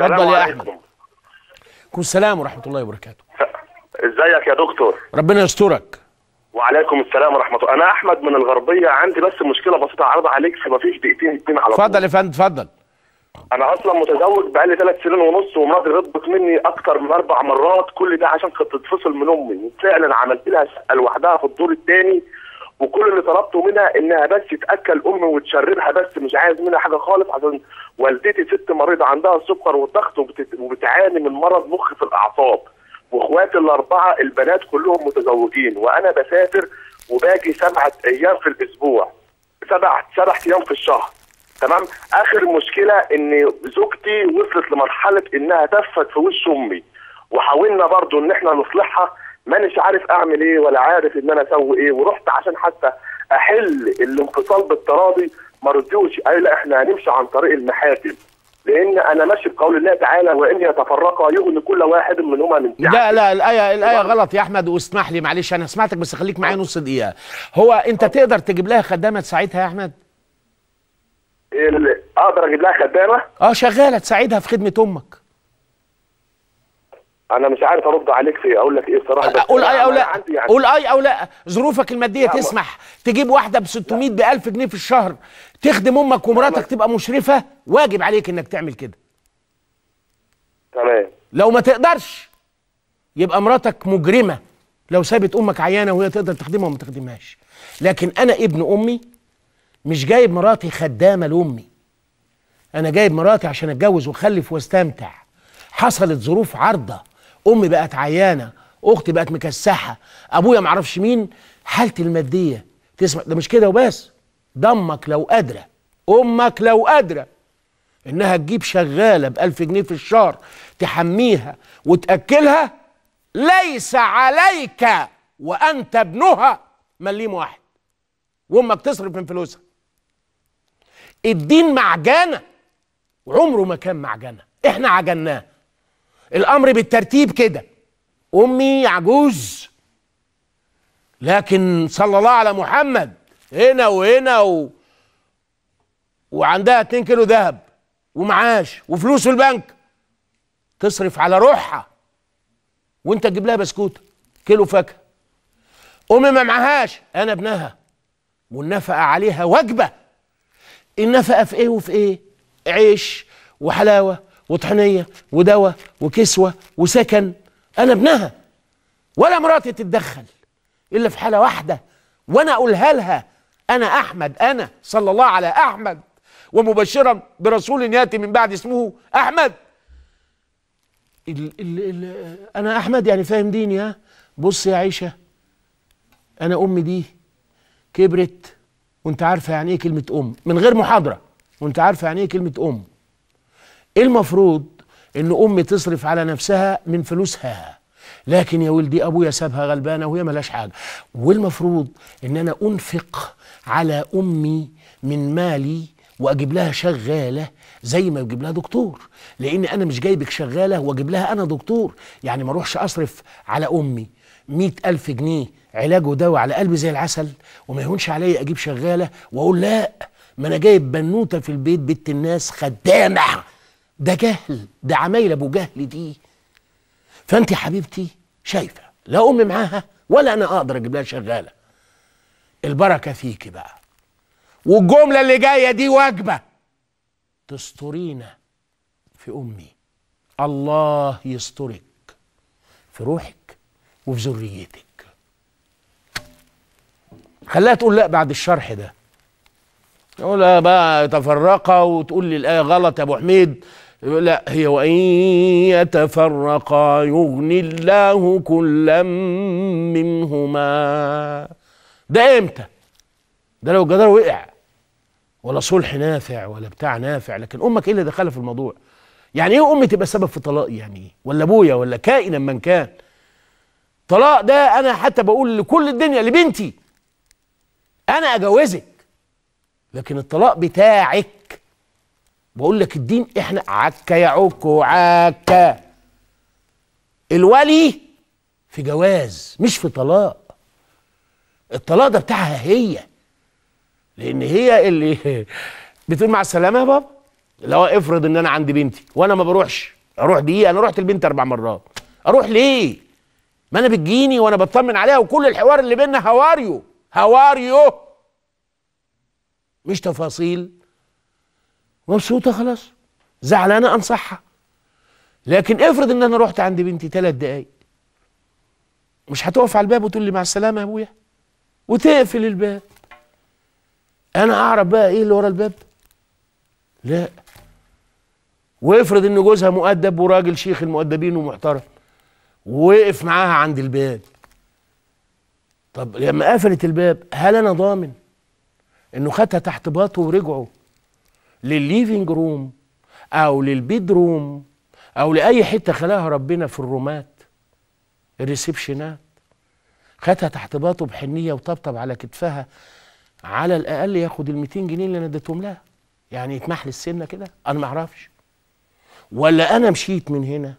اتفضل يا احمد كل السلام ورحمه الله وبركاته ازيك يا دكتور ربنا يسترك وعليكم السلام ورحمه الله انا احمد من الغربيه عندي بس مشكله بسيطه عرض عليك في مفيش دقيقتين اتنين على طول اتفضل يا فندم اتفضل انا اصلا متزوج بقالي ثلاث سنين ونص ومراتي غضبت مني اكتر من اربع مرات كل ده عشان كنت تتفصل من امي فعلا عملت لها لوحدها في الدور الثاني وكل اللي طلبته منها انها بس تاكل امي وتشربها بس مش عايز منها حاجه خالص عشان والدتي ست مريضه عندها السكر والضغط وبتعاني من مرض مخ في الاعصاب واخواتي الاربعه البنات كلهم متزوجين وانا بسافر وباجي سبعه ايام في الاسبوع سبع سبع ايام في الشهر تمام اخر مشكله ان زوجتي وصلت لمرحله انها تفت في وش امي وحاولنا برضو ان احنا نصلحها مانيش عارف اعمل ايه ولا عارف ان انا اسوي ايه ورحت عشان حتى احل الانفصال بالتراضي ما ردوش قال لا احنا هنمشي عن طريق المحاكم لان انا ماشي بقول الله تعالى وان يتفرقا يغني كل واحد منهما من لا لا الايه الايه غلط يا احمد واسمح لي معلش انا سمعتك بس خليك معايا نص دقيقه هو انت تقدر تجيب لها خدامه تساعدها يا احمد اقدر اجيب لها خدامه اه شغاله تساعدها في خدمه امك انا مش عارف ارد عليك في اقول لك ايه صراحه قول اي او لا يعني قول اي او لا ظروفك الماديه تسمح تجيب واحده ب 600 ب 1000 جنيه في الشهر تخدم امك ومراتك تبقى مشرفه واجب عليك انك تعمل كده تمام لو ما تقدرش يبقى مراتك مجرمه لو سابت امك عيانه وهي تقدر تخدمها وما تخدمهاش لكن انا ابن امي مش جايب مراتي خدامه لامي انا جايب مراتي عشان اتجوز واخلف واستمتع حصلت ظروف عارضه امي بقت عيانه اختي بقت مكسحه ابويا معرفش مين حالتي الماديه تسمع ده مش كده وبس ضمك لو قادره امك لو قادره انها تجيب شغاله بألف جنيه في الشهر تحميها وتاكلها ليس عليك وانت ابنها مليم واحد وامك تصرف من فلوسها الدين معجنه وعمره ما كان معجنه احنا عجناه الامر بالترتيب كده امي عجوز لكن صلى الله على محمد هنا وهنا و... وعندها اتنين كيلو ذهب ومعاش وفلوس في البنك تصرف على روحها وانت تجيب لها بسكوت كيلو فاكهه امي ما معهاش انا ابنها والنفقه عليها وجبه النفقه في ايه وفي ايه عيش وحلاوه وطحنيه ودواء وكسوه وسكن انا ابنها ولا مراتي تتدخل الا في حاله واحده وانا اقولها لها انا احمد انا صلى الله على احمد ومبشرا برسول ياتي من بعد اسمه احمد الـ الـ الـ انا احمد يعني فاهم ديني ها بص يا عيشه انا امي دي كبرت وانت عارفه يعني ايه كلمه ام من غير محاضره وانت عارفه يعني ايه كلمه ام إيه المفروض ان امي تصرف على نفسها من فلوسها لكن يا ولدي ابويا سابها غلبانه وهي ملاش حاجه والمفروض ان انا انفق على امي من مالي واجيب لها شغاله زي ما بجيب لها دكتور لان انا مش جايبك شغاله واجيب لها انا دكتور يعني ما اروحش اصرف على امي مئة ألف جنيه علاج ودواء على قلبي زي العسل وما يهونش عليا أجيب شغالة وأقول لا ما أنا جايب بنوتة في البيت بنت الناس خدامة ده جهل ده عمايل ابو جهل دي فانت يا حبيبتي شايفه لا ام معاها ولا انا اقدر اجيب لها شغاله البركه فيكي بقى والجمله اللي جايه دي واجبه تسترينا في امي الله يسترك في روحك وفي ذريتك خلاها تقول لا بعد الشرح ده يقول بقى تفرقه وتقول لي الايه غلط يا ابو حميد لا هي وإن يتفرقا يغني الله كلا منهما ده امتى ده لو الجدار وقع ولا صلح نافع ولا بتاع نافع لكن امك ايه اللي دخلها في الموضوع يعني ايه امي تبقى سبب في طلاق يعني ايه ولا ابويا ولا كائنا من كان طلاق ده انا حتى بقول لكل الدنيا لبنتي انا اجوزك لكن الطلاق بتاعك بقول لك الدين احنا عكا يا عكو عكا الولي في جواز مش في طلاق الطلاق ده بتاعها هي لان هي اللي بتقول مع السلامه يا بابا لو افرض ان انا عندي بنتي وانا ما بروحش اروح دقيقه انا رحت البنت اربع مرات اروح ليه ما انا بتجيني وانا بطمن عليها وكل الحوار اللي بينا هواريو هواريو مش تفاصيل مبسوطه خلاص زعلانه انصحها لكن افرض ان انا رحت عند بنتي ثلاث دقايق مش هتقف على الباب وتقول لي مع السلامه يا ابويا وتقفل الباب انا اعرف بقى ايه اللي ورا الباب لا وافرض ان جوزها مؤدب وراجل شيخ المؤدبين ومحترم ووقف معاها عند الباب طب لما قفلت الباب هل انا ضامن انه خدها تحت باطه ورجعوا للليفينج روم او للبيد روم او لاي حته خلاها ربنا في الرومات الريسبشنات خدها تحت باطه بحنيه وطبطب على كتفها على الاقل ياخد ال 200 جنيه اللي انا اديتهم لها يعني يتمحل السنه كده انا ما اعرفش ولا انا مشيت من هنا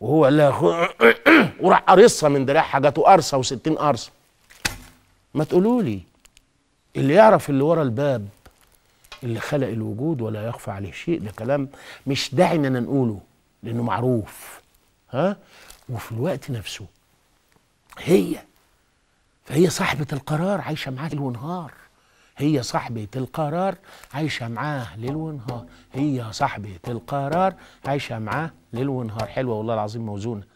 وهو قال لها وراح قارصها من دراعها جاته قرصه و60 قرصه ما تقولوا لي اللي يعرف اللي ورا الباب اللي خلق الوجود ولا يخفى عليه شيء ده كلام مش داعي ان انا نقوله لانه معروف ها وفي الوقت نفسه هي فهي صاحبة القرار عايشة معاه ليل ونهار هي صاحبة القرار عايشة معاه ليل ونهار هي صاحبة القرار عايشة معاه ليل ونهار حلوة والله العظيم موزونة